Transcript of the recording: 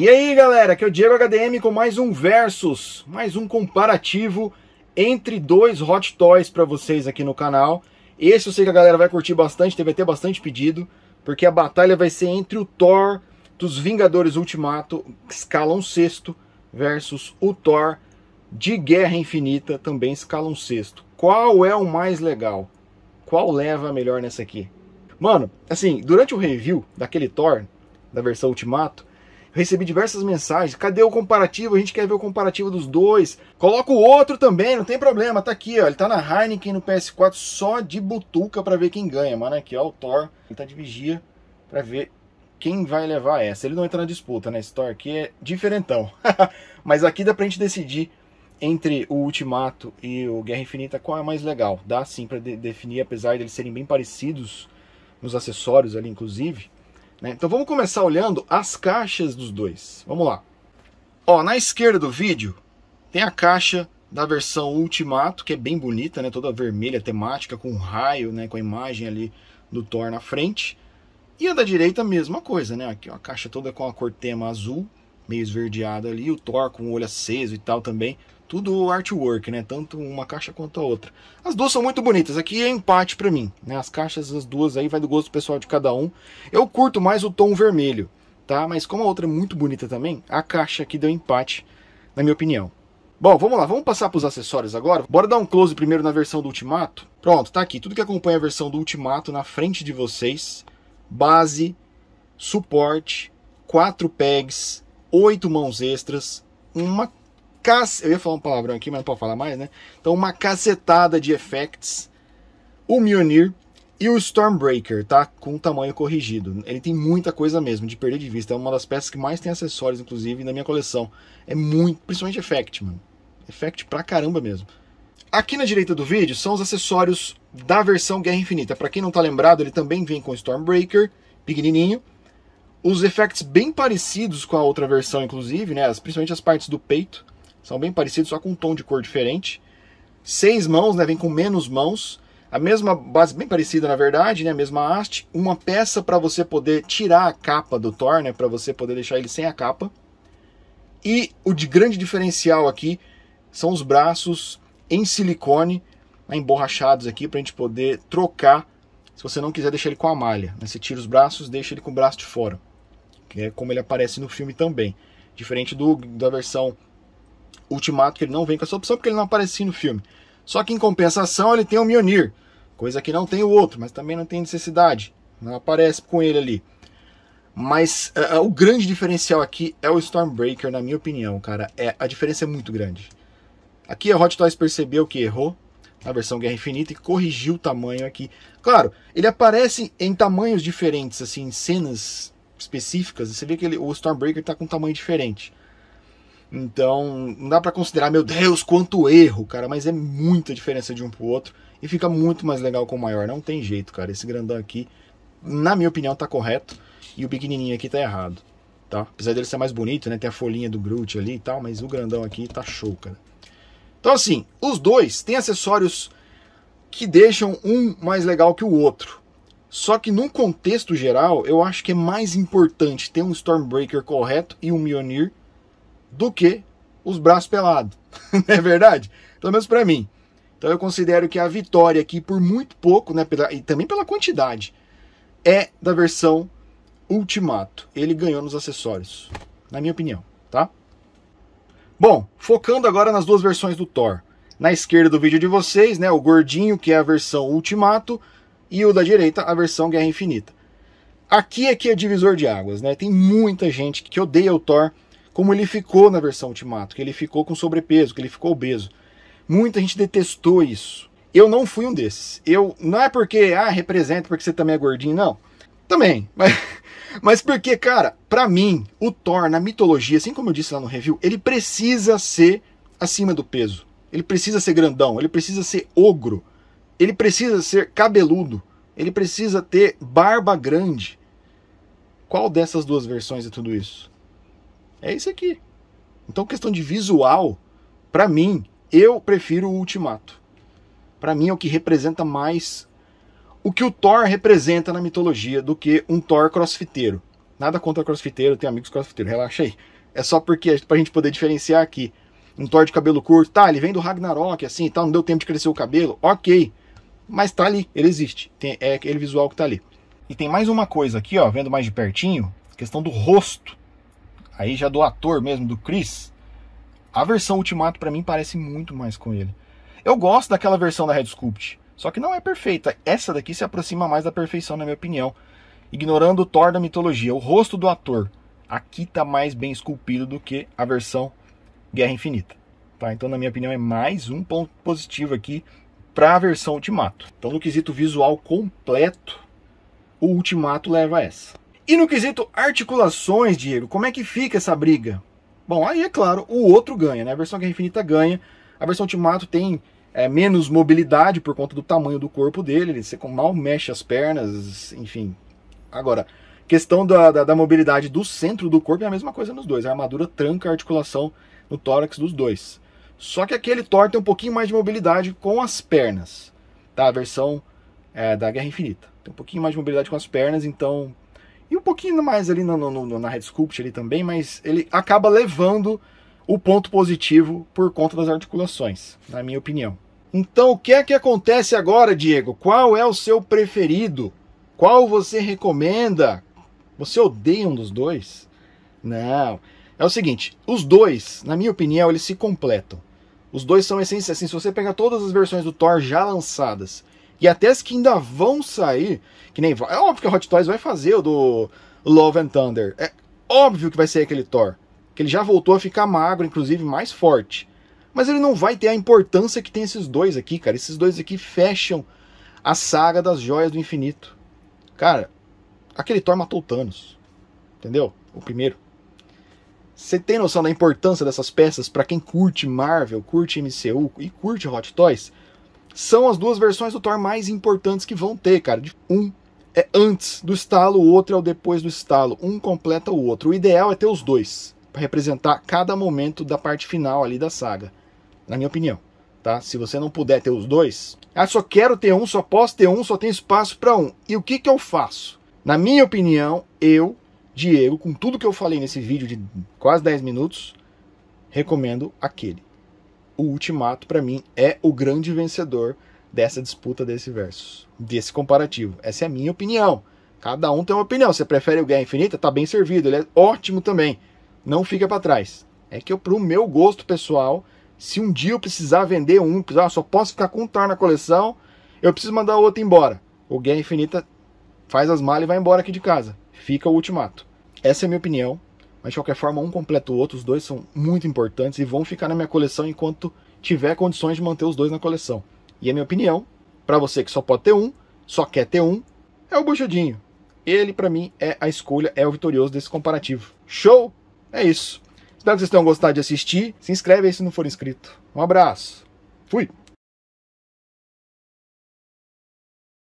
E aí galera, aqui é o Diego HDM com mais um versus, mais um comparativo entre dois Hot Toys para vocês aqui no canal. Esse eu sei que a galera vai curtir bastante, teve até bastante pedido, porque a batalha vai ser entre o Thor dos Vingadores Ultimato, escalão sexto, versus o Thor de Guerra Infinita, também escalão sexto. Qual é o mais legal? Qual leva a melhor nessa aqui? Mano, assim, durante o review daquele Thor, da versão Ultimato, recebi diversas mensagens. Cadê o comparativo? A gente quer ver o comparativo dos dois. Coloca o outro também, não tem problema. Tá aqui, ó. Ele tá na Heineken no PS4 só de butuca para ver quem ganha, mano. Aqui, ó, o Thor. Ele tá de vigia para ver quem vai levar essa. Ele não entra na disputa, né? Esse Thor aqui é diferentão. Mas aqui dá pra gente decidir entre o Ultimato e o Guerra Infinita, qual é mais legal? Dá sim para de definir, apesar de eles serem bem parecidos nos acessórios ali, inclusive. Né? Então vamos começar olhando as caixas dos dois. Vamos lá. Ó, na esquerda do vídeo tem a caixa da versão Ultimato, que é bem bonita, né? toda vermelha, temática, com raio, né? com a imagem ali do Thor na frente. E a da direita, mesma coisa, né? Aqui, ó, a caixa toda com a cor tema azul, meio esverdeada ali, o Thor com o olho aceso e tal também tudo artwork, né? Tanto uma caixa quanto a outra. As duas são muito bonitas. Aqui é empate para mim, né? As caixas, as duas aí vai do gosto pessoal de cada um. Eu curto mais o tom vermelho, tá? Mas como a outra é muito bonita também, a caixa aqui deu empate, na minha opinião. Bom, vamos lá, vamos passar para os acessórios agora. Bora dar um close primeiro na versão do Ultimato. Pronto, tá aqui tudo que acompanha a versão do Ultimato na frente de vocês. Base, suporte, quatro pegs, oito mãos extras, uma eu ia falar um palavrão aqui, mas não pode falar mais, né? Então, uma cacetada de effects, o Mjolnir e o Stormbreaker, tá? Com tamanho corrigido. Ele tem muita coisa mesmo, de perder de vista. É uma das peças que mais tem acessórios, inclusive, na minha coleção. É muito, principalmente effect, mano. Effect pra caramba mesmo. Aqui na direita do vídeo são os acessórios da versão Guerra Infinita. Para quem não tá lembrado, ele também vem com Stormbreaker, pequenininho. Os effects bem parecidos com a outra versão, inclusive, né? Principalmente as partes do peito. São bem parecidos, só com um tom de cor diferente. Seis mãos, né? Vem com menos mãos. A mesma base, bem parecida na verdade, né? A mesma haste. Uma peça para você poder tirar a capa do Thor, né? Para você poder deixar ele sem a capa. E o de grande diferencial aqui são os braços em silicone, né, emborrachados aqui, para a gente poder trocar se você não quiser deixar ele com a malha. Né? Você tira os braços, deixa ele com o braço de fora, que é como ele aparece no filme também. Diferente do, da versão Ultimato que ele não vem com essa opção porque ele não aparecia no filme. Só que em compensação ele tem o Mionir, coisa que não tem o outro, mas também não tem necessidade, não aparece com ele ali. Mas uh, o grande diferencial aqui é o Stormbreaker, na minha opinião, cara. É, a diferença é muito grande. Aqui a Hot Toys percebeu que errou na versão Guerra Infinita e corrigiu o tamanho aqui. Claro, ele aparece em tamanhos diferentes, assim, em cenas específicas. Você vê que ele, o Stormbreaker está com um tamanho diferente. Então, não dá para considerar, meu Deus, quanto erro, cara, mas é muita diferença de um pro outro e fica muito mais legal com o maior. Não tem jeito, cara. Esse grandão aqui, na minha opinião, tá correto e o pequenininho aqui tá errado, tá? Apesar dele ser mais bonito, né? Tem a folhinha do Groot ali e tal, mas o grandão aqui tá show, cara. Então, assim, os dois têm acessórios que deixam um mais legal que o outro. Só que num contexto geral, eu acho que é mais importante ter um Stormbreaker correto e um Mionir do que os braços pelados. Não é verdade? Pelo menos para mim. Então eu considero que a vitória aqui, por muito pouco, né, pela, e também pela quantidade, é da versão Ultimato. Ele ganhou nos acessórios, na minha opinião, tá? Bom, focando agora nas duas versões do Thor. Na esquerda do vídeo de vocês, né, o gordinho, que é a versão Ultimato, e o da direita, a versão Guerra Infinita. Aqui é que é divisor de águas, né? Tem muita gente que odeia o Thor como ele ficou na versão Ultimato, que ele ficou com sobrepeso, que ele ficou obeso. Muita gente detestou isso. Eu não fui um desses. Eu não é porque ah, representa porque você também é gordinho, não. Também, mas mas porque, cara, para mim, o Thor na mitologia, assim como eu disse lá no review, ele precisa ser acima do peso. Ele precisa ser grandão, ele precisa ser ogro. Ele precisa ser cabeludo. Ele precisa ter barba grande. Qual dessas duas versões é tudo isso? É isso aqui. Então, questão de visual, para mim, eu prefiro o Ultimato. Para mim é o que representa mais o que o Thor representa na mitologia do que um Thor crossfiteiro. Nada contra crossfiteiro, tenho amigos crossfiteiros, relaxa aí. É só porque pra gente poder diferenciar aqui. Um Thor de cabelo curto, tá, ele vem do Ragnarok, assim e tá, tal, não deu tempo de crescer o cabelo, ok. Mas tá ali, ele existe. Tem, é aquele visual que tá ali. E tem mais uma coisa aqui, ó, vendo mais de pertinho, questão do rosto aí já do ator mesmo, do Chris, a versão Ultimato para mim parece muito mais com ele. Eu gosto daquela versão da Red Sculpt, só que não é perfeita. Essa daqui se aproxima mais da perfeição, na minha opinião. Ignorando o Thor da mitologia, o rosto do ator aqui tá mais bem esculpido do que a versão Guerra Infinita. Tá? Então, na minha opinião, é mais um ponto positivo aqui para a versão Ultimato. Então, no quesito visual completo, o Ultimato leva essa. E no quesito articulações, Diego, como é que fica essa briga? Bom, aí é claro, o outro ganha, né? A versão Guerra Infinita ganha. A versão Ultimato tem é, menos mobilidade por conta do tamanho do corpo dele, ele você mal mexe as pernas, enfim. Agora, questão da, da, da, mobilidade do centro do corpo é a mesma coisa nos dois. A armadura tranca a articulação no tórax dos dois. Só que aquele Thor tem um pouquinho mais de mobilidade com as pernas. Tá? A versão é, da Guerra Infinita. Tem um pouquinho mais de mobilidade com as pernas, então e um pouquinho mais ali na, no, na Red Sculpt ali também, mas ele acaba levando o ponto positivo por conta das articulações, na minha opinião. Então, o que é que acontece agora, Diego? Qual é o seu preferido? Qual você recomenda? Você odeia um dos dois? Não. É o seguinte, os dois, na minha opinião, eles se completam. Os dois são essenciais. Assim, se você pegar todas as versões do Thor já lançadas e até as que ainda vão sair, que nem. É óbvio que a Hot Toys vai fazer o do Love and Thunder. É óbvio que vai ser aquele Thor. Que ele já voltou a ficar magro, inclusive mais forte. Mas ele não vai ter a importância que tem esses dois aqui, cara. Esses dois aqui fecham a saga das joias do infinito. Cara, aquele Thor matou o Thanos. Entendeu? O primeiro. Você tem noção da importância dessas peças para quem curte Marvel, curte MCU e curte Hot Toys? são as duas versões do Thor mais importantes que vão ter, cara. Um é antes do estalo, o outro é o depois do estalo. Um completa o outro. O ideal é ter os dois, para representar cada momento da parte final ali da saga, na minha opinião. Tá? Se você não puder ter os dois, ah, só quero ter um, só posso ter um, só tem espaço para um. E o que, que eu faço? Na minha opinião, eu, Diego, com tudo que eu falei nesse vídeo de quase 10 minutos, recomendo aquele o Ultimato, para mim, é o grande vencedor dessa disputa desse versus, desse comparativo. Essa é a minha opinião. Cada um tem uma opinião. Você prefere o Guerra Infinita? Tá bem servido, ele é ótimo também. Não fica para trás. É que eu, pro meu gosto pessoal, se um dia eu precisar vender um, ah, só posso ficar com um Tar na coleção, eu preciso mandar o outro embora. O Guerra Infinita faz as malas e vai embora aqui de casa. Fica o ultimato. Essa é a minha opinião. Mas de qualquer forma, um completa o outro, os dois são muito importantes e vão ficar na minha coleção enquanto tiver condições de manter os dois na coleção. E a minha opinião, para você que só pode ter um, só quer ter um, é o Buchudinho. Ele, para mim, é a escolha, é o vitorioso desse comparativo. Show? É isso. Espero que vocês tenham gostado de assistir. Se inscreve aí se não for inscrito. Um abraço. Fui!